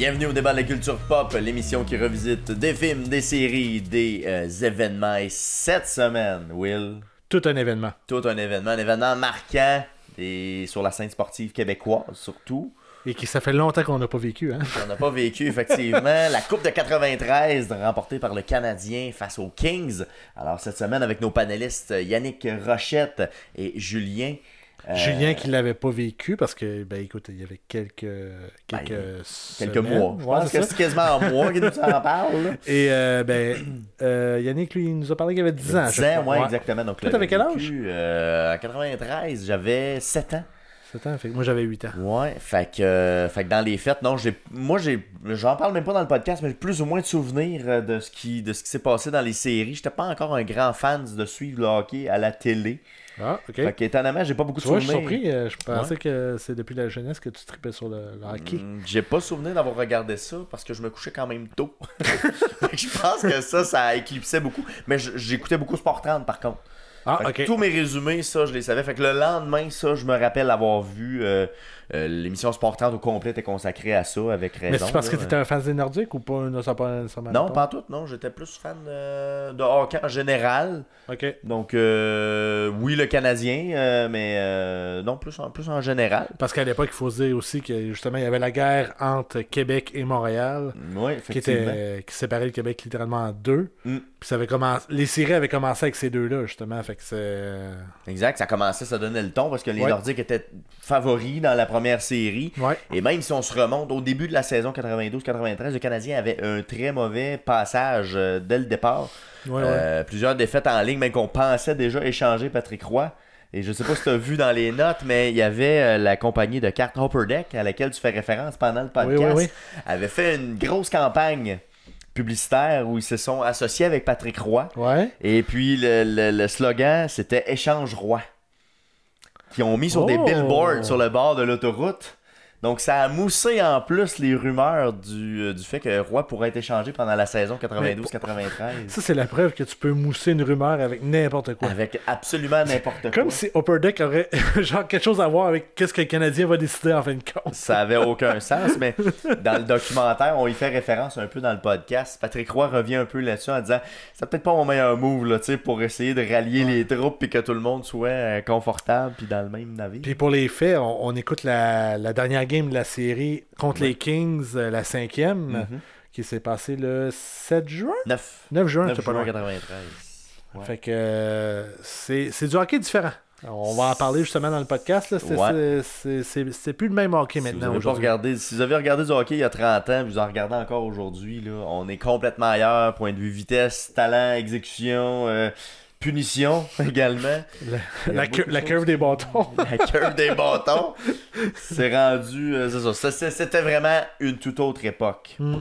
Bienvenue au débat de la culture pop, l'émission qui revisite des films, des séries, des euh, événements. Et cette semaine, Will. Tout un événement. Tout un événement, un événement marquant sur la scène sportive québécoise, surtout. Et qui ça fait longtemps qu'on n'a pas vécu. Hein? On n'a pas vécu, effectivement. la Coupe de 93 remportée par le Canadien face aux Kings. Alors cette semaine, avec nos panélistes euh, Yannick Rochette et Julien euh, Julien qui ne l'avait pas vécu parce que, ben écoute, il y avait quelques quelques, ben, quelques mois. Je pense que c'est quasiment un mois qu'il nous en parle. Et euh, ben, euh, Yannick, lui, il nous a parlé qu'il avait 10 ans. 10 ans, oui, exactement. Donc, tu avais quel âge En 93, j'avais 7 ans. 7 ans, moi j'avais 8 ans. Ouais, fait que, fait dans les fêtes, non, j'ai moi j'ai j'en parle même pas dans le podcast, mais j'ai plus ou moins de souvenirs de ce qui de ce qui s'est passé dans les séries. J'étais pas encore un grand fan de suivre le hockey à la télé. Ah, ok. Fait qu'étonnamment, j'ai pas beaucoup de souvenirs. je suis surpris. Euh, je pensais que c'est depuis la jeunesse que tu tripais sur le, hockey. Mm, j'ai pas souvenir d'avoir regardé ça parce que je me couchais quand même tôt. je pense que ça, ça éclipsait beaucoup. Mais j'écoutais beaucoup Sport 30 par contre. Ah, ok. Tous mes résumés, ça, je les savais. Fait que le lendemain, ça, je me rappelle avoir vu. Euh, euh, l'émission Sport 30 au complet était consacrée à ça avec raison. Mais c'est parce que tu étais un fan des Nordiques ou pas Non, pas, non pas tout, non. J'étais plus fan euh, de hockey en général. OK. Donc, euh, oui, le Canadien, mais non, plus en, plus en général. Parce qu'à l'époque, il faut se dire aussi que justement, il y avait la guerre entre Québec et Montréal. Oui, Qui, était, qui séparait le Québec littéralement en deux. Mm. Puis ça avait commencé... les séries avaient commencé avec ces deux-là, justement. Fait que c'est. Exact, ça commençait, ça donnait le ton parce que les Nordiques étaient favoris dans la première première série. Et même si on se remonte au début de la saison 92-93, le Canadien avait un très mauvais passage euh, dès le départ. Euh, plusieurs défaites en ligne, même qu'on pensait déjà échanger Patrick Roy. Et je sais pas si tu as vu dans les notes, mais il y avait euh, la compagnie de cartes Hopper Deck à laquelle tu fais référence pendant le podcast. avait fait une grosse campagne publicitaire où ils se sont associés avec Patrick Roy. Ouais. Et puis le, le slogan, c'était Échange Roy qui ont mis sur des billboards oh! sur le bord de l'autoroute donc, ça a moussé en plus les rumeurs du, euh, du fait que Roy pourrait être échangé pendant la saison 92-93. Ça, c'est la preuve que tu peux mousser une rumeur avec n'importe quoi. Avec absolument n'importe quoi. Comme si Upper Deck aurait genre quelque chose à voir avec qu'est-ce que le Canadien va décider en fin de compte. Ça avait aucun sens, mais dans le documentaire, on y fait référence un peu dans le podcast. Patrick Roy revient un peu là-dessus en disant c'est peut-être pas mon meilleur move là, pour essayer de rallier les troupes et que tout le monde soit euh, confortable puis dans le même navire. Puis pour les faits, on, écoute la, la dernière game de la série contre les Kings, euh, la cinquième, mhm. qui s'est passé le 7 juin 9, 9 juin, euh, c'est 93. Fait c'est du hockey différent. On va en parler justement dans le podcast. C'est plus le même hockey maintenant. Si vous, si vous avez regardé du hockey il y a 30 ans, vous en regardez encore aujourd'hui. On est complètement ailleurs, point de vue vitesse, talent, exécution. Euh, Punition également. La, la, curve des bâtons. la curve des bâtons. C'est rendu. Euh, ça. C'était vraiment une toute autre époque. Hmm.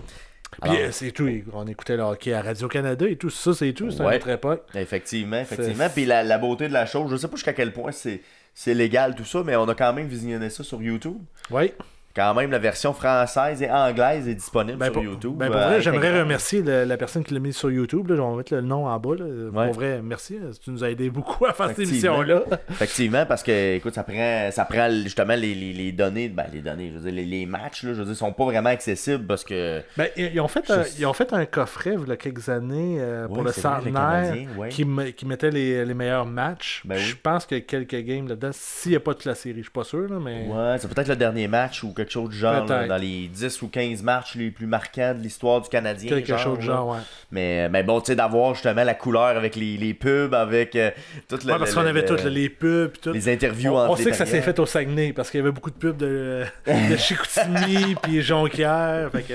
Puis euh, c'est tout. On écoutait le hockey à Radio-Canada et tout. Ça, c'est tout. C'est une autre époque. Effectivement, effectivement. Puis la, beauté de la chose, je sais pas jusqu'à quel point c'est légal tout ça, mais on a quand même visionné ça sur YouTube. Oui quand même, la version française et anglaise est disponible ben, sur YouTube. Ben, pour vrai, euh, j'aimerais remercier la, personne qui l'a mis sur YouTube. Je vais mettre le nom en bas. Pour vrai, merci. Tu nous as aidé beaucoup à faire cette émission-là. Effectivement, parce que, écoute, ça prend, ça justement les, données. Ben, les données, je veux dire, les, matchs, là, je veux dire, sont pas vraiment accessibles parce que. Ben, ils, ont fait un, fait un coffret, il y a quelques années, euh, pour le centenaire, qui, mettait les, meilleurs matchs. Je pense que quelques games là-dedans, s'il n'y a pas toute la série, je suis pas sûr. mais... Ouais, c'est peut-être le dernier match ou quelque chose genre, dans les 10 ou 15 marches les plus marquants de l'histoire du Canadien. Quelque chose de genre, ouais. Mais, mais bon, tu sais, d'avoir justement la couleur avec les, pubs, avec euh, toutes les parce qu'on avait toutes les pubs, les interviews On, on sait que ça s'est fait au Saguenay, parce qu'il y avait beaucoup de pubs de, de Chicoutimi, puis Jonquière. Fait que.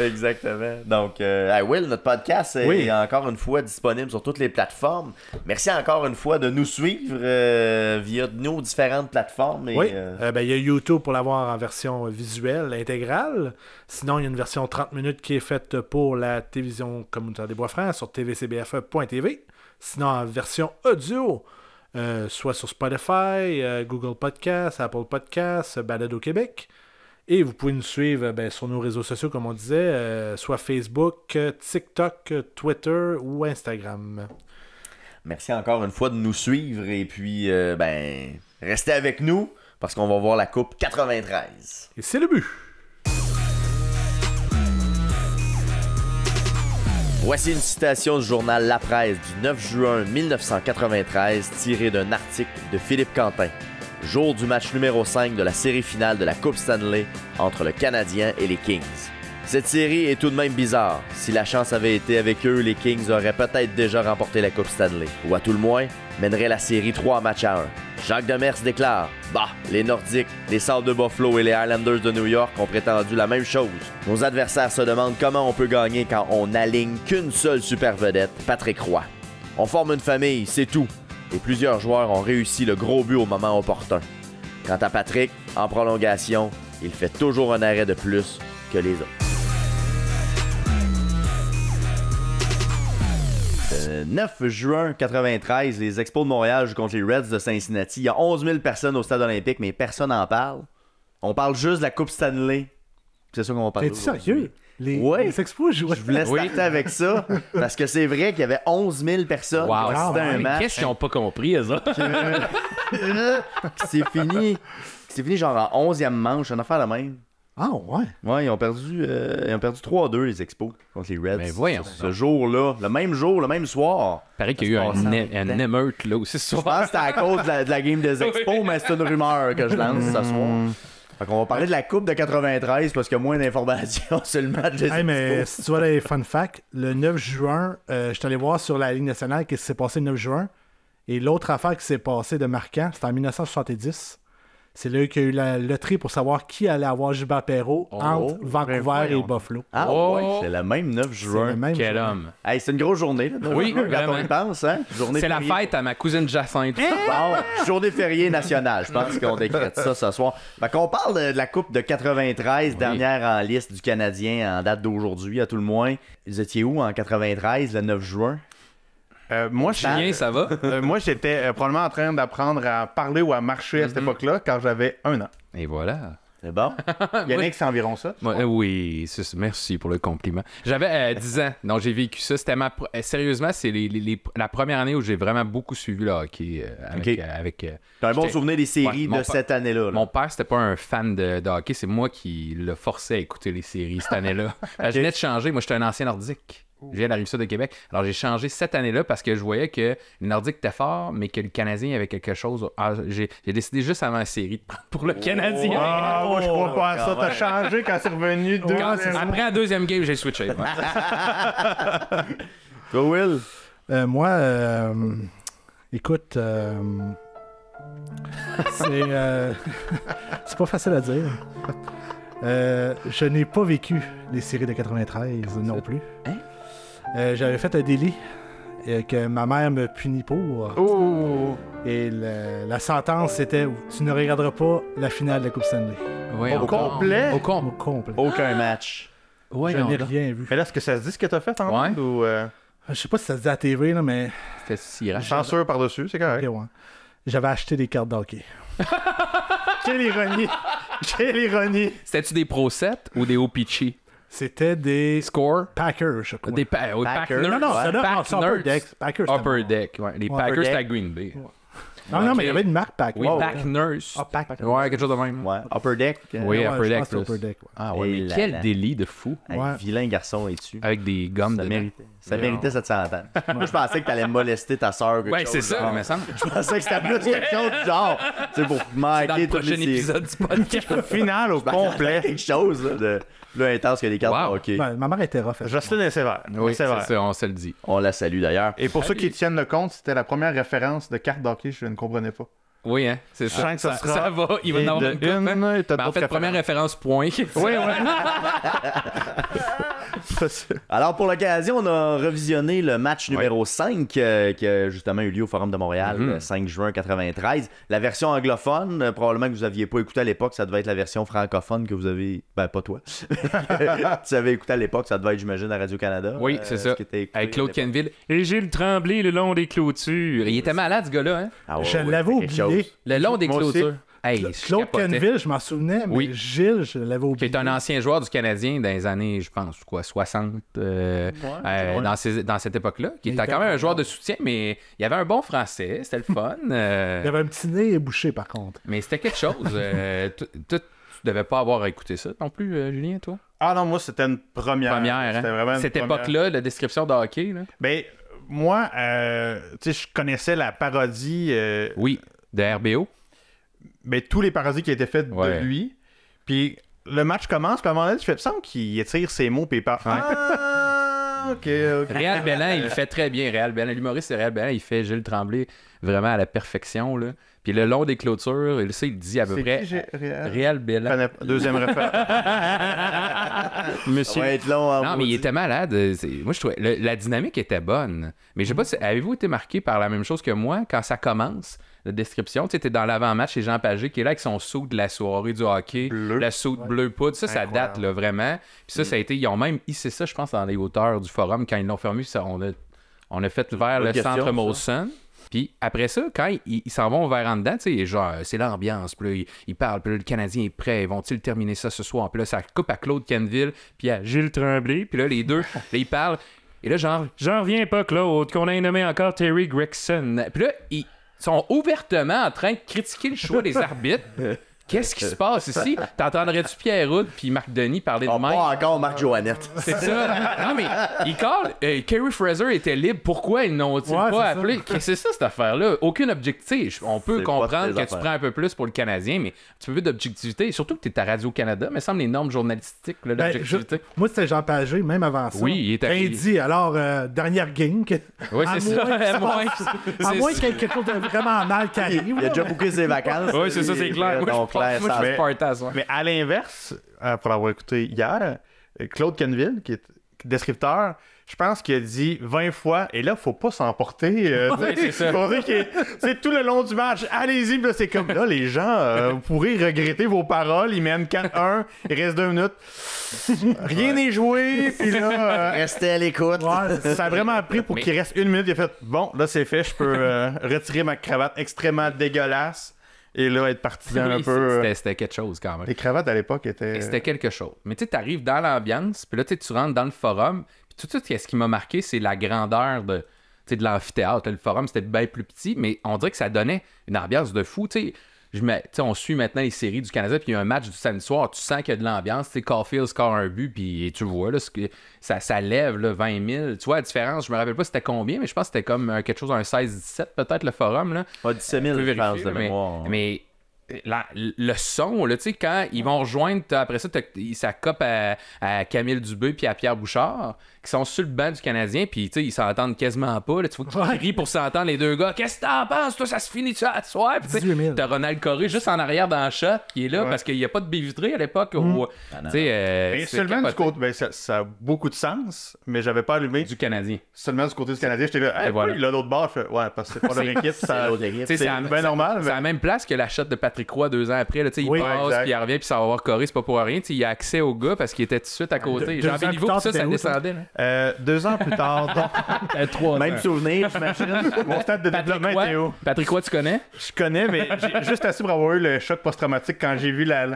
Exactement. Donc, euh, Will, notre podcast est encore une fois disponible sur toutes les plateformes. Merci encore une fois de nous suivre euh, via nos différentes plateformes. Euh, ben, il y a YouTube pour l'avoir en version visuelle intégrale. Sinon, il y a une version 30 minutes qui est faite pour la télévision communautaire des Bois-Francs sur tvcbfe.tv. Sinon, en version audio. soit sur Spotify, Google Podcast, Apple Podcasts, au Québec. Et vous pouvez nous suivre euh, ben, sur nos réseaux sociaux, comme on disait, euh, soit Facebook, euh, TikTok, Twitter ou Instagram. Merci encore une fois de nous suivre et puis ben restez avec nous parce qu'on va voir la coupe 93. Et c'est le but. Voici une citation du journal La Presse du 9 juin 1993 tirée d'un article de Philippe Quentin jour du match numéro 5 de la série finale de la Coupe Stanley entre le Canadien et les Kings. Cette série est tout de même bizarre. Si la chance avait été avec eux, les Kings auraient peut-être déjà remporté la Coupe Stanley, ou à tout le moins, mèneraient la série 3 matchs à 1. Jacques Demers déclare Bah, les Nordiques, les Sabres de Buffalo et les Highlanders de New York ont prétendu la même chose. Nos adversaires se demandent comment on peut gagner quand on n'aligne qu'une seule super vedette, Patrick Roy. On forme une famille, c'est tout et plusieurs joueurs ont réussi le gros but au moment opportun. Quant à Patrick, en prolongation, il fait toujours un arrêt de plus que les autres. 9 euh, juin 93, les Expos de Montréal jouent contre les Reds de Cincinnati. Il y a 11 000 personnes au stade olympique, mais personne n'en parle. On parle juste de la Coupe Stanley. C'est ça qu'on va parler. sérieux? Ouais, oui. les expos Je voulais starter avec ça parce que c'est vrai qu'il y avait 11 000 personnes wow. un match. Qu'est-ce qu'ils n'ont pas compris, Eza? c'est fini. C'est fini genre en 11e manche, a fait la même. Ah ouais? Ouais, ils ont perdu, euh, perdu 3-2 les expos contre les Reds. Mais voyons. Ce jour-là, le même jour, le même soir. Il paraît qu'il y a eu un, émeute là aussi Je pense que c'était à cause de la game des expos, mais c'est une rumeur que je lance ce hmm. soir. On va parler de la Coupe de 93 parce qu'il y a moins d'informations sur le match. mais si tu vois les fun facts, le 9 juin, euh, je suis allé voir sur la ligne nationale qu'est-ce qui s'est passé le 9 juin. Et l'autre affaire qui s'est passée de marquant, c'était en 1970. C'est là qu'il y a eu la loterie pour savoir qui allait avoir Gilbert Perrault oh. entre ben Vancouver et Buffalo. Ah oh. c'est le même 9 juin. Même Quel homme. c'est une grosse journée. Là, oui, y pense. Hein. C'est la fête à ma cousine Jacinthe. journée fériée nationale. Je pense qu'on décrète ça ce soir. Quand parle de la Coupe de 93, dernière en liste du Canadien en date d'aujourd'hui à tout le moins. Vous étiez où en 93, le 9 juin? Euh, moi, euh, ça va? Euh, moi, j'étais probablement en train d'apprendre à parler ou à marcher à cette mm-hmm. époque-là quand j'avais un an. Et voilà. C'est bon. Il y environ ça. qui sont oui, ça. merci pour le compliment. J'avais 10 ans, donc j'ai vécu ça. C'était ma sérieusement, c'est les, la première année où j'ai vraiment beaucoup suivi le hockey. avec, souvenez souvenir des séries de cette année-là. Mon père, c'était pas un fan de, hockey, c'est moi qui le forçais à écouter les séries cette année-là. Je venais de changer, moi j'étais un ancien nordique. Je viens de la rive de Québec. Alors, j'ai changé cette année-là parce que je voyais que le Nordique était fort, mais que le Canadien avait quelque chose. Ah, j'ai décidé juste avant la série pour le oh. Canadien. Ah, je crois pas à ça. T'as changé quand c'est revenu. Deux... après la deuxième game, j'ai switché. Go, Will. Euh, moi, euh, écoute, euh, c'est c'est pas facile à dire. je n'ai pas vécu les séries de 93 non plus. Hein? Euh, j'avais fait un délit euh, que ma mère me punit pour. Oh. Et la sentence, c'était tu ne regarderas pas la finale de la Coupe Stanley. au, complet? Au, complet. Aucun match. Ouais, Je rien vu. Mais là, est-ce que ça se dit ce que t'as fait en ouais. ou euh? Je sais pas si ça se dit à la TV, là, mais. C'était si Censure par-dessus, c'est correct. J'avais acheté des cartes d'hockey. Quelle ironie! Quelle ironie! C'était-tu des Pro 7 ou des OPC? C'était des. Score. Packers, je crois. Des pa oh, Packers. Non, non, Packers. Upper Deck. Packers. Upper Deck, ouais. Les Packers, c'était à Green Bay. Ouais. Non, ah, non, mais il y avait une marque Pack. Oui, wow. Nurse. Ah, ouais, quelque chose de même. Ouais. Upper Deck. Euh, oui, Upper, Deck Upper Deck. Ah mais quel délit de fou. vilain garçon est-tu. Avec des gommes ça de méritait. Ça méritait cette centaine. Moi, je pensais que tu allais molester ta soeur. Ouais, c'est ça, mais ça. Je pensais que c'était plus quelque chose genre, genre. C'est pour marquer tout le prochain épisode du podcast. Final au complet. quelque chose de plus intense que les cartes. OK. Ben, ma mère était rough. Justin est sévère. Oui, c'est ça, on se le dit. On la salue d'ailleurs. Et pour ceux qui tiennent le compte, c'était la première référence de cartes d'hockey ne comprenais pas. Oui, hein, c'est ça. que ça, va, il va en avoir une, coupe, une hein. ben, En fait, la première référence, point. oui, oui. Alors, pour l'occasion, on a revisionné le match numéro 5 euh, qui a justement eu lieu au Forum de Montréal mhm. le 5 juin 93. La version anglophone, euh, probablement que vous n'aviez pas écouté à l'époque, ça devait être la version francophone que vous avez. Ben, pas toi. tu avais écouté à l'époque, ça devait être, j'imagine, à Radio-Canada. Oui, euh, c'est ça. Avec Claude Canville. Et Gilles Tremblay le long des clôtures. Il était malade, ce gars-là. Hein? Ah Je l'avoue oublié. Le long des clôtures. Claude Canville, je m'en souvenais, mais oui. Gilles, je l'avais oublié. Qui est un ancien joueur du Canadien dans les années, je pense, quoi, 60, euh, euh, dans, cette époque-là, qui était, quand même un joueur de soutien, mais il y avait un bon français, c'était le fun. Euh. il avait un petit nez ébouché, par contre. Mais c'était quelque chose. tu devais pas avoir écouté ça non plus, Julien, toi? Ah non, moi, c'était une première. première hein? c'était vraiment Cette époque-là, la description de hockey. Là. Ben, moi, tu sais, je connaissais la parodie. Oui, de RBO ben, tous les parodies qui étaient faits de lui. Puis le match commence, puis à un moment tu fais semblant qu'il étire ses mots, puis il part. Ah, ok, ok Réal Bellin, il fait très bien. Réal Bellin, l'humoriste Réal Bellin, il fait Gilles Tremblay vraiment à la perfection. Là. Puis le long des clôtures, il sait, il dit à peu près. Réal, Bellin. Deuxième référence. Monsieur. va être long, hein, non, mais il était malade. Moi, je trouvais. la dynamique était bonne. Mais je sais pas, si... avez-vous été marqué par la même chose que moi quand ça commence? La description. Tu sais, t'es dans l'avant-match chez Jean Pagé qui est là avec son saut de la soirée du hockey, la saut bleu poudre. Ça, ça date là, vraiment. Puis ça, ça a mm. été. Ils ont même hissé ça, je pense, dans les hauteurs du forum quand ils l'ont fermé. Ça, on, a, on a fait vers le centre Molson. Puis après ça, quand ils s'en vont vers en dedans, tu genre, c'est l'ambiance, puis là, ils, parlent, puis le Canadien est prêt, vont-ils terminer ça ce soir? Puis là, ça coupe à Claude Canville, puis à Gilles Tremblay, puis là, les deux, ils parlent. Et là, genre, j'en reviens pas, Claude, qu'on a nommé encore Terry Gregson. Puis là, il, sont ouvertement en train de critiquer le choix des arbitres. Qu'est-ce qui se euh, passe ici? T'entendrais-tu Pierre Houd puis Marc Denis parler oh, de Mike? Pas encore Marc Joannette. C'est ça. Non, mais il euh, call. Kerry Fraser était libre. Pourquoi ils n'ont-ils pas appelé? C'est ça, cette affaire-là. Aucune objectif. On peut comprendre que tu prends un peu plus pour le Canadien, mais tu peux plus d'objectivité. Surtout que tu es à Radio-Canada. Mais semble les normes journalistiques, ben, l'objectivité. Moi, c'était Jean Pagé, même avant ça. Oui, il était. Il dit, alors, euh, dernière game. Oui, c'est ça. à moins qu'il y quelque chose de vraiment mal qui arrive. Il, a déjà de ses vacances. Oui, c'est ça, c'est clair mais, à l'inverse, euh, pour l'avoir écouté hier, euh, Claude Canville, qui est descripteur, je pense qu'il a dit 20 fois, et là, faut pas s'emporter. Euh, c'est tout le long du match, allez-y, c'est comme là, les gens, vous pourrez regretter vos paroles, ils mènent 4-1, il reste 2 minutes, rien n'est joué, Restez à l'écoute. ça a vraiment pris pour qu'il reste une minute, il a fait, bon, là, c'est fait, je peux retirer ma cravate extrêmement dégueulasse et là, être partisan un peu. Euh, c'était quelque chose quand même. Les cravates à l'époque étaient. Euh, c'était quelque chose. Mais tu sais, t'arrives dans l'ambiance, puis là, tu rentres dans le forum. Puis tout de suite, ce qui m'a marqué, c'est la grandeur de, de l'amphithéâtre. Le forum, c'était bien plus petit, mais on dirait que ça donnait une ambiance de fou. Tu je on suit maintenant les séries du Canada, puis il y a un match du samedi soir, tu sens qu'il y a de l'ambiance, tu sais, Caulfield score un but, puis tu vois, là, ça, ça lève, 20 000, tu vois la différence, je me rappelle pas c'était combien, mais je pense que c'était comme euh, quelque chose, un 16-17 peut-être, le forum, là. 17 000, je pense, de mémoire. Hein. mais le son, là, tu sais, quand ils vont rejoindre, après ça, ça cope à, Camille Dubé puis à Pierre Bouchard, qui sont sur le banc du Canadien, puis tu sais, ils s'entendent quasiment pas. Là, tu vois qu'ils rient pour s'entendre, les deux gars. Qu'est-ce que t'en penses, toi, ça se finit ça à soir? Puis t'as Ronald Coré juste en arrière dans le chatte qui est là, parce qu'il n'y a pas de bivitré à l'époque. Hmm. tu ah, sais euh, seulement du côté, ben, ça, a beaucoup de sens, mais j'avais pas allumé. Du Canadien. Seulement du côté du Canadien, j'étais là, l'autre barre. ouais, parce que c'est pas leur équipe, ça... c'est ben normal. C'est à la même place que la chatte de Patrick Patrick deux ans après? il passe, puis il revient, puis ça va voir Corée, c'est pas pour rien. il a accès au gars parce qu'il était tout de suite à côté. Jean niveau ça, ça, ça descendait. Euh, deux ans plus tard, donc... Trois Même souvenir, souvenir, Mon stade de Patrick développement Patrick Croix, tu connais? Je connais, mais juste assez pour avoir eu le choc post-traumatique quand j'ai vu la,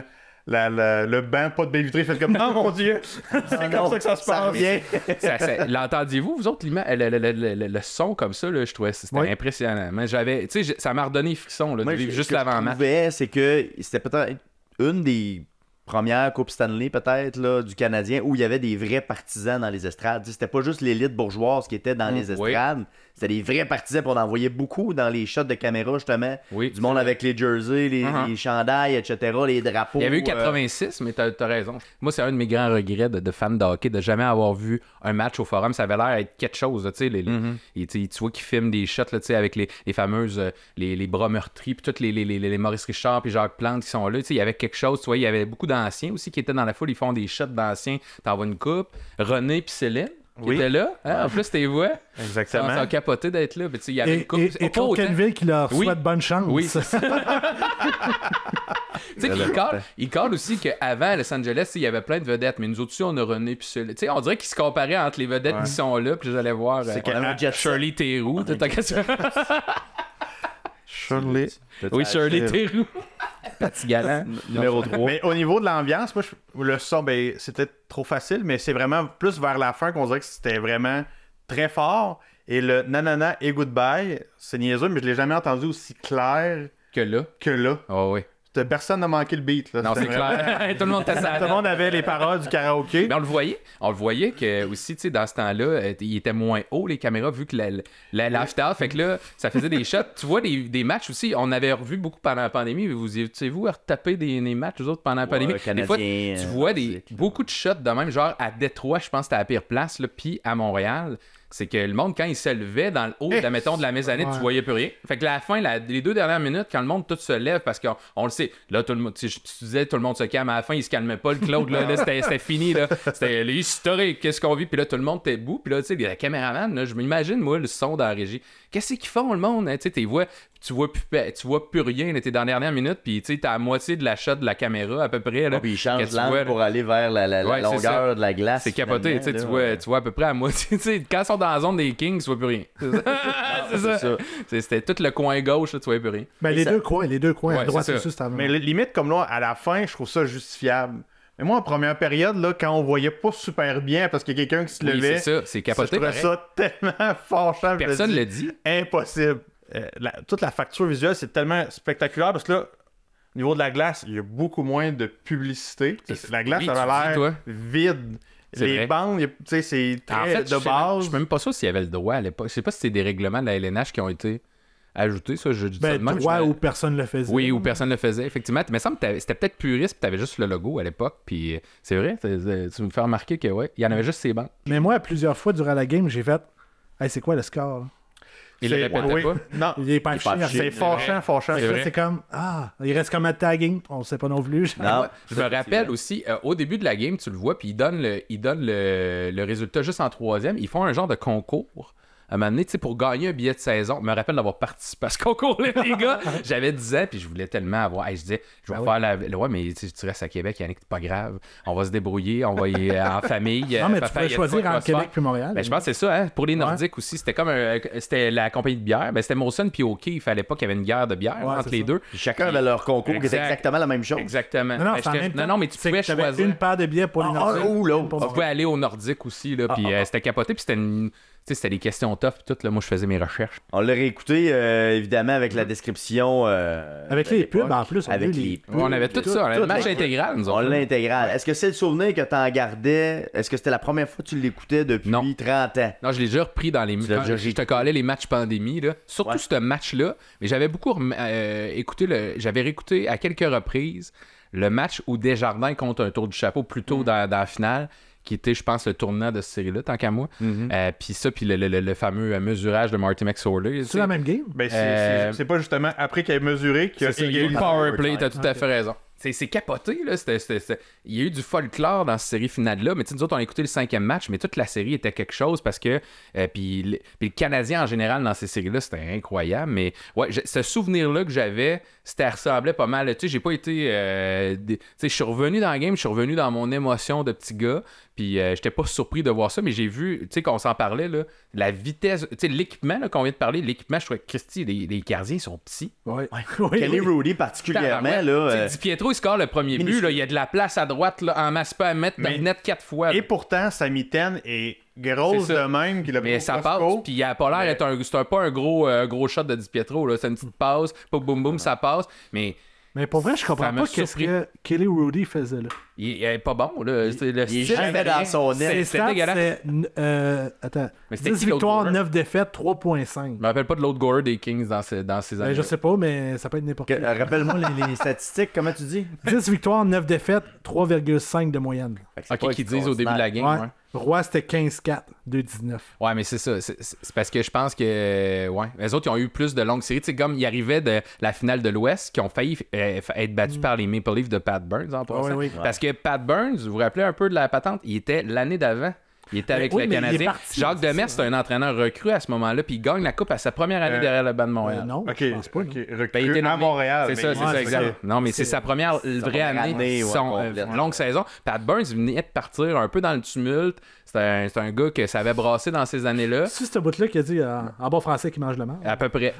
la, le bain, pas de baie vitrée, fait comme Oh mon Dieu C'est ah, comme ça que ça se passe. L'entendiez-vous, vous autres, le, le, le, son comme ça, là, je trouvais c'était impressionnant. Mais j'avais, tu sais, ça m'a redonné frisson là, juste l'avant-match. je trouvais, c'est que c'était peut-être une des première Coupe Stanley peut-être du Canadien où il y avait des vrais partisans dans les estrades. c'était pas juste l'élite bourgeoise qui était dans mm, les estrades, c'était des vrais partisans. pour on en beaucoup dans les shots de caméra justement. du monde avec les jerseys, les, uh-huh. chandails, etc., les drapeaux. Il y avait eu 86, euh, mais t'as raison. Moi, c'est un de mes grands regrets de, fan de hockey de jamais avoir vu un match au Forum. Ça avait l'air d'être quelque chose. tu sais. Mm-hmm. tu vois qu'ils filment des shots là, avec les, fameuses euh, les, bras meurtris, puis tous les, les, Maurice Richard, puis Jacques Plante qui sont là. Il y avait quelque chose. Tu il y avait beaucoup dans anciens aussi qui étaient dans la foule. Ils font des shots d'anciens. T'envoies une coupe. René puis Céline. Qui étaient là. Hein, en plus, t'es vois. Exactement. Ils ont capoté d'être là. Mais, il y avait et, une coupe. Et, et qui leur souhaite bonne chance. Oui, tu sais, il, il aussi qu'avant, à Los Angeles, il y avait plein de vedettes, mais nous autres on a René puis Tu sais, on dirait qu'ils se comparaient entre les vedettes qui sont là, puis j'allais voir. C'est euh, a Shirley Theroux. Ah, Shirley. Oui, Shirley Theroux. Petit galant. Numéro 3. Mais au niveau de l'ambiance, moi, je, le son, ben, c'était trop facile, mais c'est vraiment plus vers la fin qu'on dirait que c'était vraiment très fort. Et le nanana et goodbye, c'est niaiseux, mais je l'ai jamais entendu aussi clair que là. Que là. Ah oui personne n'a manqué le beat. Là, non, c'est clair. tout le monde avait les paroles du karaoké. on le voyait. On le voyait que aussi, tu sais, dans ce temps-là, euh, il était moins haut les caméras vu que la, la, Fait que là, ça faisait des shots. Tu vois, des, matchs aussi. On avait revu beaucoup pendant la pandémie. Vous étiez-vous à retaper des, matchs, aux autres, pendant la pandémie? des fois, tu vois des, euh, beaucoup de shots de même. Genre, à Détroit, je pense que c'était la pire place. le puis à Montréal, c'est que le monde, quand il se levait dans le haut, eh! de, de la maisonnette tu tu voyais plus rien. Fait que la fin, les deux dernières minutes, quand le monde tout se lève, parce qu'on on le sait, là, tout le monde, tu, disais, tout le monde se calme à la fin, il se calmait pas, le Claude, là, c'était fini, là. C'était historique, qu'est-ce qu'on vit, puis là, tout le monde était beau. puis là, tu sais, la caméraman, là, je m'imagine, moi, le son dans la régie. Qu'est-ce qu'ils font, le monde, hein, tu sais, tu tu vois plus, tu vois plus rien la tes dernières minutes puis tu sais à moitié de la de la caméra à peu près là, ah, puis change l'angle pour aller vers la, longueur de la glace c'est capoté tu vois tu vois à peu près à moitié quand ils sont dans la zone des Kings tu vois plus rien c'est ça, ah, c'était tout le coin gauche tu vois plus rien mais ben, les deux coins les deux coins à droite c'est ça mais limite comme là à la fin je trouve ça justifiable mais moi, en première période, là, quand on voyait pas super bien parce qu'il y a quelqu'un qui se levait, c'est ça, c'est capoté. je trouvais ça tellement fâchant. Personne le dit. Impossible. Euh, toute la facture visuelle, c'est tellement spectaculaire parce que là, au niveau de la glace, il y a beaucoup moins de publicité. La glace, avait l'air vide. Les bandes, c'est très en fait, de base. Je ne suis même pas sûr s'il y avait le droit à l'époque. Je sais pas si c'est des règlements de la LNH qui ont été ajoutés, ça. Je dis ben, où personne le faisait. Oui, où personne le faisait, effectivement. Mais ça me c'était peut-être puriste, tu avais juste le logo à l'époque. Puis euh, c'est vrai, tu me fais remarquer que ouais, il y en avait juste ces bandes. Mais moi, plusieurs fois durant la game, j'ai fait Hey, c'est quoi le score il le répétait pas. Non, il est pas C'est fâchant, fâchant. C'est comme, ah, il reste comme un tagging. On sait pas non plus. je me rappelle aussi, euh, au début de la game, tu le vois, puis il donne le, il donne le, le résultat juste en troisième. Ils font un genre de concours à donné, tu sais, pour gagner un billet de saison. Je me rappelle d'avoir participé à ce concours les gars. J'avais 10 ans, puis je voulais tellement avoir. je disais, je vais ben faire la. ouais, mais tu restes à Québec, Yannick, c'est pas grave. On va se débrouiller, on va y aller euh, en famille. Non, mais tu peux choisir entre Québec puis Montréal. Ben, je pense que c'est ça, hein. Pour les Nordiques aussi, c'était comme c'était la compagnie de bière. Ben, c'était Molson puis OK, il fallait pas qu'il y avait une guerre de bière entre les deux. Chacun avait leur concours c'était qui exactement la même chose. Exactement. Non, non, mais tu pouvais choisir. Une paire de billets pour les ah, Nordiques. Ah, pouvait aller aux Nordiques aussi, là, ah, puis euh, c'était capoté, puis c'était une sais, c'était des questions tough, tout, là, moi, je faisais mes recherches. On l'a écouté, euh, évidemment, avec la description. Euh, avec les pubs, en plus. avec les pubs, On avait tout, ça, on avait le match intégral, nous On hein. l'a Est-ce que c'est le souvenir que tu en gardais Est-ce que c'était la première fois que tu l'écoutais depuis 30 ans Non, je l'ai déjà repris dans les. Quand Je te calais les matchs pandémie, là. Surtout ce match-là. Mais j'avais beaucoup euh, écouté, j'avais réécouté à quelques reprises le match où Desjardins compte un tour du chapeau plus tôt mm. dans la finale qui était, je pense, le tournant de cette série-là, tant qu'à moi. Mhm. Euh, puis ça, puis le, le, fameux euh, mesurage de Marty McSorley. C'est la même game? Ben, euh, c'est pas justement après qu'il ait mesuré qu'il a égalisé. Powerplay, t'as tout à fait raison. C'est capoté, là. Il y a eu du folklore dans cette série finale-là, mais tu nous autres, on a écouté le cinquième match, mais toute la série était quelque chose parce que. Euh, puis, le... Canadien en général dans ces séries-là, c'était incroyable. Mais ouais, ce souvenir-là que j'avais, c'était ressemblait pas mal. Tu sais, j'ai pas été. Euh, tu sais, je suis revenu dans la game, je suis revenu dans mon émotion de petit gars, puis euh, j'étais pas surpris de voir ça, mais j'ai vu, tu sais, qu'on s'en parlait, là, la vitesse, tu sais, l'équipement qu'on vient de parler, l'équipement, je crois que Christy, les, les gardiens sont petits. Ouais. Kelly Rudy particulièrement, là il score le premier but. Là, il y a de la place à droite là, en masse pas à mettre. Mais... net quatre fois. Et pourtant, sa mitaine est grosse de même qu'il a Mais ça passe, puis il a pas l'air d'être un, pas un gros, euh, gros shot de Di Pietro. C'est une petite passe, Boum boum boum, ça passe. Mais mais pour vrai, je comprends pas ce que Kelly Rudy faisait là. Il, il est pas bon, là. il est jamais dans son nez. C'était dégueulasse. Euh, attends. Mais 10 victoires, 9 défaites, 3.5. Je me rappelle pas de l'autre gore des Kings dans ces, dans ces années. Ben, je sais pas, mais ça peut être n'importe quoi. Rappelle-moi les, statistiques, comment tu dis 10 victoires, 9 défaites, 3,5 de moyenne. Ok, qu'ils disent au début de la game. Ouais. Roi, c'était 15-4, 2-19. Ouais, mais c'est ça. C'est parce que je pense que. Ouais. Les autres, ils ont eu plus de longues séries. Tu sais, comme ils arrivaient de la finale de l'Ouest, qui ont failli euh, être battus mm. par les Maple Leafs de Pat Burns, en oui, Parce que Pat Burns, vous vous rappelez un peu de la patente, il était l'année d'avant il était avec le Jacques Demers, c'est un entraîneur recru à ce moment-là, puis il gagne la coupe à sa première année euh, derrière le banc de Montréal. Euh, non, pas. qu'il Recru ben, à Montréal. C'est ça, c'est ça, exact. Non, mais c'est sa première vraie année, son, euh, longue saison. Pat Burns venait de partir un peu dans le tumulte. C'est un, gars que ça avait brassé dans ces années-là. C'est ce bout-là qui a dit en bon français qui mange le mal. À peu près.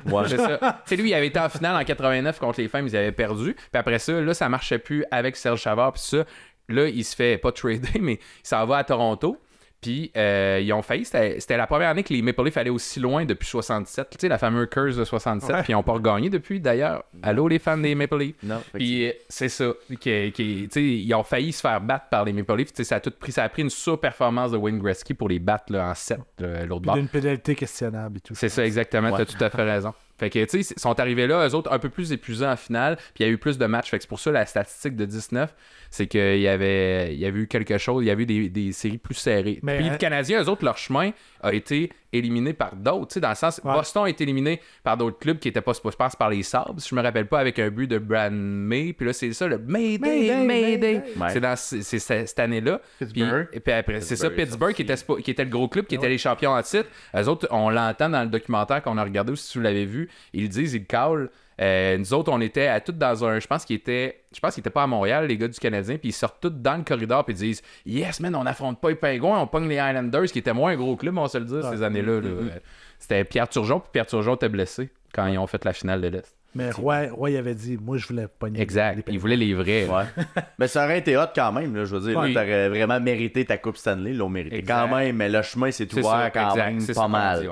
c'est lui, il avait été en finale en 89 contre les femmes, ils avaient perdu. Puis après ça, là, ça marchait plus avec Serge Chavard. Puis ça, là, il se fait pas trader, mais il s'en va à Toronto. Puis euh, ils ont failli. C'était la première année que les Maple Leafs allaient aussi loin depuis 67. Tu sais, la fameuse curse de 67. Puis ils n'ont pas regagné depuis, d'ailleurs. Allô, les fans des Maple Leafs. Non, puis euh, c'est ça. Qui, ils ont failli se faire battre par les Maple Leafs. ça a, tout pris, ça a pris une surperformance de Wayne Gretzky pour les battre en 7 euh, l'autre bord. D'une pénalité questionnable et tout. C'est ça, exactement. Tu as tout à fait raison. Fait que, tu sais, ils sont arrivés là, eux autres, un peu plus épuisants en finale, puis il y a eu plus de matchs. Fait que c'est pour ça la statistique de 19, c'est qu'il y avait, il y avait eu quelque chose, il y avait eu des, séries plus serrées. puis hein? les Canadiens, eux autres, leur chemin a été éliminé par d'autres, tu sais, dans le sens, Boston est éliminé par d'autres clubs qui étaient pas, je passe par les Sabres, je me rappelle pas, avec un but de Brad May, puis là, c'est ça, le Mayday, Mayday. C'est dans cette année-là. Puis, et puis après, c'est ça, Pittsburgh, qui était, le gros club, qui était les champions en titre. Eux autres, on l'entend dans le documentaire qu'on a regardé, si vous l'avez vu, ils disent, ils le callent. Euh, nous autres, on était à tous dans un. Je pense qu'il était Je pense qu'ils était pas à Montréal, les gars du Canadien. Puis ils sortent tous dans le corridor. Puis ils disent Yes, man, on affronte pas les Pingouins, on pogne les Islanders, qui étaient moins un gros club, on se le dit, ces années-là. Mm-hmm. C'était Pierre Turgeon. Puis Pierre Turgeon était blessé quand ils ont fait la finale de l'Est. Mais Roy, il avait dit, moi, je voulais pogner. Exact. puis il voulait les vrais. mais ça aurait été hot quand même. je veux dire, tu aurais vraiment mérité ta Coupe Stanley. Ils l'ont mérité quand même. Mais le chemin c'est ouvert quand pas mal.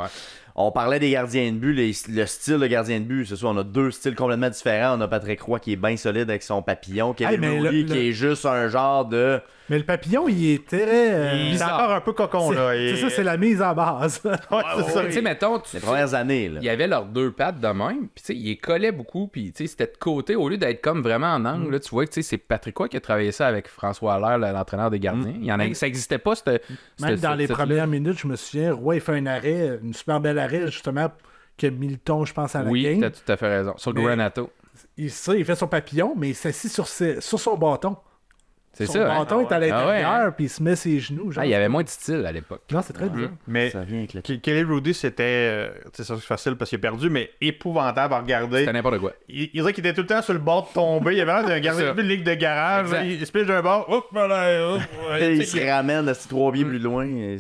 On parlait des gardiens de but, le style de gardien de but, c'est ça. On a deux styles complètement différents. On a Patrick Roy qui est bien solide avec son papillon, qui est juste un genre de. Mais le papillon, il est très. Euh, un peu cocon, là. C'est ça, c'est la mise en base. ouais, c'est mettons, Les premières années, Il y avait leurs deux pattes de même, puis tu sais, il collait beaucoup, puis tu sais, c'était de côté, au lieu d'être comme vraiment en angle, tu vois c'est Patrick Roy qui a travaillé ça avec François Allaire, l'entraîneur des gardiens. Il y en mm. Ça n'existait pas, c'était. Même dans les premières minutes, je me souviens, Roy fait un arrêt, une super belle justement, que Milton, je pense, à la game. Oui, tu as tout à fait raison. Sur Granato. Il, fait son papillon, mais il s'assit sur, son bâton. C'est ça. Son hein? bâton est à ah l'intérieur, puis il se met ses genoux. Ah, il y avait moins de style à l'époque. Non, c'est très ah. bien. Mais ça Kelly Rudy, c'était. Euh, c'est facile parce qu'il a perdu, mais épouvantable à regarder. C'était n'importe quoi. Il, dirait qu'il était tout le temps sur le bord de tomber. Il avait l'air d'un gardien de ligue de garage. Il, il se pige d'un bord. Oups, il se ramène à ses trois pieds mm. plus loin. Euh,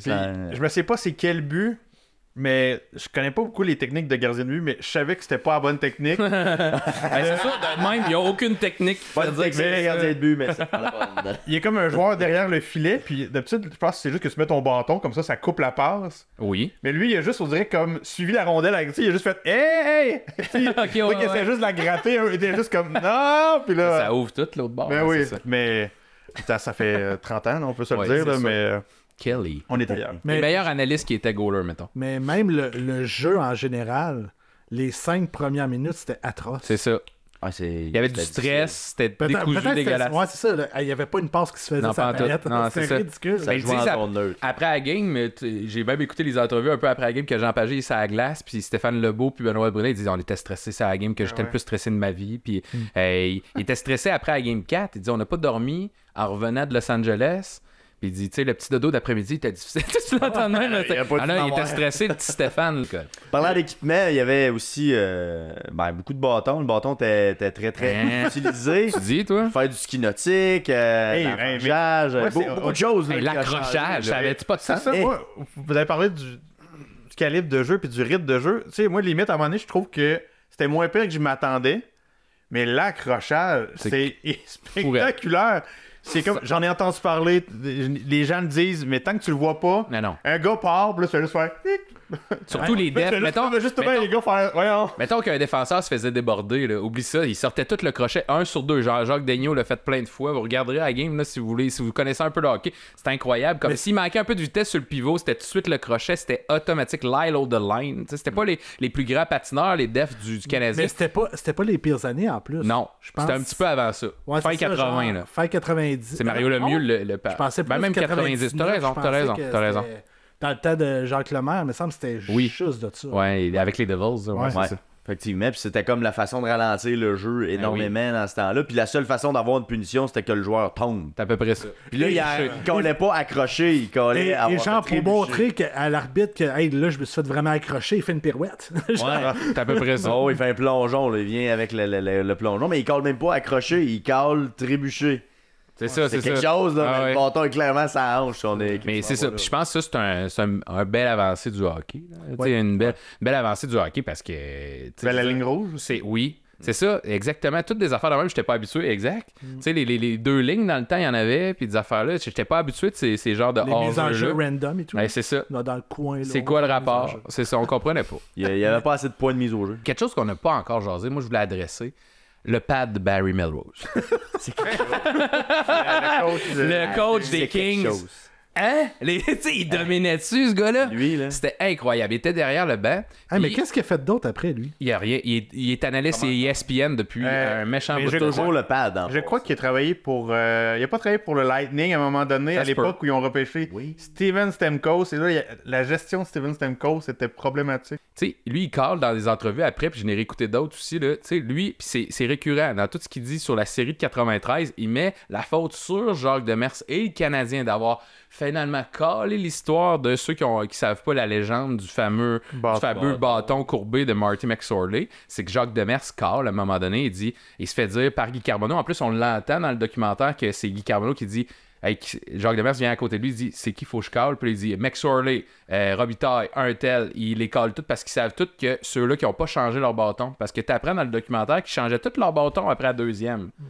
je ne sais pas c'est quel but, mais je connais pas beaucoup les techniques de gardien de but, mais je savais que c'était pas la bonne technique. Ben, c'est ça, même, il n'y a aucune technique. Bonne technique, gardien de but, mais c'est pas la bonne. Il est comme un joueur derrière le filet, puis d'habitude, je pense que c'est juste que tu mets ton bâton, comme ça, ça coupe la passe. Oui. Mais lui, il a juste, on dirait, comme suivi la rondelle avec il a juste fait Hey! hey! il juste la gratter, il était juste comme Non! Puis là. Ça ouvre tout l'autre bord. Mais ben oui, mais. Putain, ça fait 30 euh, ans, on peut se le dire, là, mais. Euh, Kelly. On est Mais, le meilleur analyste qui était goaler, mettons. Mais même le, jeu en général, les cinq premières minutes, c'était atroce. C'est ça. Ah, il y avait du stress, c'était décousu, dégueulasse. Ouais, c'est ça. Il n'y avait pas une passe qui se faisait non, la palette. C'était ridicule. Ça à Après la game, j'ai même écouté les entrevues un peu après la game que Jean Pagé est à glace, puis Stéphane Lebeau puis Benoît Brunet, ils disaient on était stressés c'est la game que j'étais ah le plus stressé de ma vie. Puis hmm. ils étaient stressés après la game 4. Ils disaient on n'a pas dormi en revenant de Los Angeles il dit, tu sais, le petit dodo d'après-midi était difficile. tu l'entends même. Ah, il, ah, était stressé, le petit Stéphane. Parlant d'équipement, il y avait aussi euh, ben, beaucoup de bâtons. Le bâton était, très, très hein? utilisé. Tu dis, toi? Faire du ski nautique, euh, hey, mais... L'accrochage, savais pas de ça? vous avez parlé du, calibre de jeu puis du rythme de jeu. Tu sais, moi, limite, à un moment donné, je trouve que c'était moins pire que je m'attendais. Mais l'accrochage, c'est spectaculaire. C'est comme, j'en ai entendu parler, les gens me disent, mais tant que tu le vois pas, un gars part, puis là, c'est juste faire. Surtout les defs. mettons, mettons, qu'un défenseur se faisait déborder. Oublie ça. Il sortait tout le crochet. Un sur deux. Jean-Jacques Daigneault l'a fait plein de fois. Vous regarderez la game si vous voulez. Si vous connaissez un peu le hockey, c'est incroyable. Comme s'il manquait un peu de vitesse sur le pivot, c'était tout de suite le crochet. C'était automatique. Lilo de line. C'était pas mm. les, plus grands patineurs, les defs du, Canada Canadien. Mais c'était pas, pas les pires années en plus. Non. C'était un petit peu avant ça. fin 80. 90. C'est Mario euh, Lemieux le, le, le... Je pensais ben, même 90. raison. T'as raison. T'as raison. Dans le temps de Jacques Lemaire, il me semble que c'était oui. juste de ça. Oui, avec les Devils. Ouais, Effectivement, puis c'était comme la façon de ralentir le jeu ben énormément dans ce temps-là. Puis la seule façon d'avoir une punition, c'était que le joueur tombe. C'est à peu près ça. Puis là, il, ne collait pas accroché, il collait. à et genre, pour montrer à l'arbitre que là, je me suis fait vraiment accrocher, il fait une pirouette. genre... c'est à peu près ça. il fait un plongeon, il vient avec le, le, plongeon, mais il colle même pas accroché, il colle trébuché. C'est ça, c'est quelque chose, là, ah mais le bâton est clairement sa hanche. On est mais c'est ça. je pense que ça, c'est un, un, bel avancé du hockey. Une belle, avancée du hockey parce que. C'est la ligne rouge? C'est, oui, c'est ça, exactement. Toutes des affaires de même, j'étais pas habitué, exact. Mm. Tu sais, les, deux lignes dans le temps, il y en avait, puis des affaires-là, j'étais pas habitué de ces, genres de Les en jeu random et tout. Ben, c'est ça. dans le coin. C'est quoi le rapport C'est ça, on comprenait pas. il y avait pas assez de points de mise au jeu. Quelque chose qu'on n'a pas encore jasé, moi je voulais adresser, le pad de Barry Melrose. le coach, le coach des Kings Hein? Les, il dominait dessus, ce gars-là. Lui, là. C'était incroyable. Il était derrière le banc. Hein, mais qu'est-ce qu'il a fait d'autre après, lui? Il a rien. Il est, analyste et ESPN depuis euh, un méchant bout de toujours le je crois qu'il a travaillé pour. Euh, il a pas travaillé pour le Lightning à un moment donné, à l'époque où ils ont repêché Steven Stamkos. Et là, la gestion de Steven Stemco, était problématique. Tu sais, lui, il parle dans des entrevues après, puis je n'ai réécouté d'autres aussi. Tu sais, lui, c'est, c'est récurrent. Dans tout ce qu'il dit sur la série de 93, il met la faute sur Jacques Demers et le Canadien d'avoir finalement coller l'histoire de ceux qui ne qui savent pas la légende du fameux, bâton. courbé de Marty McSorley, c'est que Jacques Demers colle à un moment donné, il dit, il se fait dire par Guy Carbonneau. En plus, on l'entend dans le documentaire que c'est Guy Carbonneau qui dit Jacques Demers vient à côté de lui, il dit C'est qui faut que je colle Puis il dit McSorley, euh, Robitaille, un tel, il les cale tous parce qu'ils savent tous que ceux-là qui n'ont pas changé leur bâton. Parce que tu apprends dans le documentaire qu'ils changeaient tous leur bâton après la deuxième. Mm.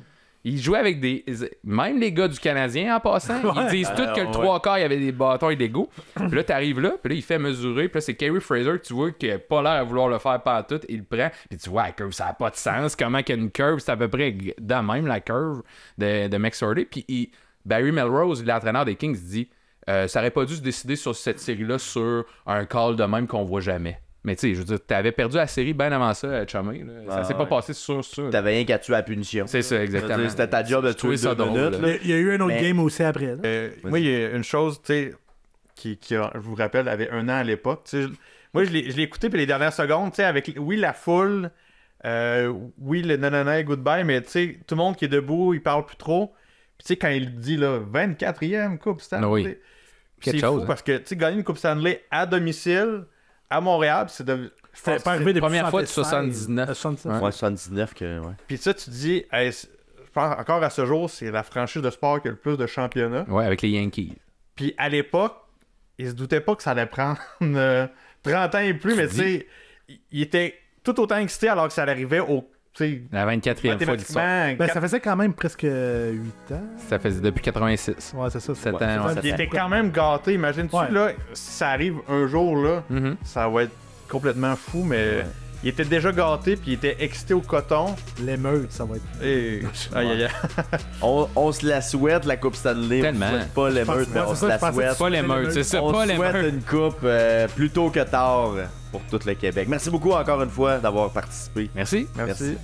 Ils jouaient avec des. Même les gars du Canadien en passant, ils disent tous que le trois quarts, il y avait des bâtons et des goûts. Puis là, t'arrives là, puis là, il fait mesurer. Puis là, c'est Kerry Fraser, tu vois, qui n'a pas l'air à vouloir le faire par tout. Il le prend. Puis tu vois, la curve, ça n'a pas de sens. Comment y a une curve, c'est à peu près dans même la curve de, de Hardy. Puis Barry Melrose, l'entraîneur des Kings, dit euh, ça aurait pas dû se décider sur cette série-là sur un call de même qu'on voit jamais. Mais tu sais, je veux dire, t'avais perdu la série bien avant ça Chamé. ça s'est pas passé sur ça. T'avais rien qu'à tuer à la punition. C'est ça, exactement. C'était ta job de tuer ça deux il y a eu un autre game aussi après. Euh, moi, il y a une chose, tu sais, qui, qui, je vous rappelle, avait un an à l'époque. Moi, je l'ai écouté, puis les dernières secondes, tu sais, avec, oui, la foule, euh, oui, le nanana goodbye, mais tu sais, tout le monde qui est debout, il parle plus trop. Puis tu sais, quand il dit, là, 24e Coupe Stanley. Ah oui. C'est fou hein. parce que, tu sais, gagner une Coupe Stanley à domicile à Montréal. C'est de... la première fois de 79. 79. que, Puis ça, tu dis, encore à ce jour, c'est la franchise de sport qui a le plus de championnats. Ouais, avec les Yankees. Puis à l'époque, ils se doutaient pas que ça allait prendre 30 euh, ans et plus, mais tu sais, ils étaient tout autant excités alors que ça arrivait au la 24e fois l'histoire. Ben, ça faisait quand même presque 8 ans. Ça faisait depuis 86. Ouais, c'est ça. il était quand même gâté. Imagine-tu, là, si ça arrive un jour, là, mm-hmm. ça va être complètement fou, mais il était déjà gâté puis il était excité au coton. L'émeute, ça va être. on, se la souhaite, la Coupe Stanley. souhaite Pas l'émeute, mais on se la souhaite. Pas l'émeute, c'est On souhaite une Coupe plutôt euh, plus tôt que tard pour tout le Québec. Merci beaucoup encore une fois d'avoir participé. Merci. Merci.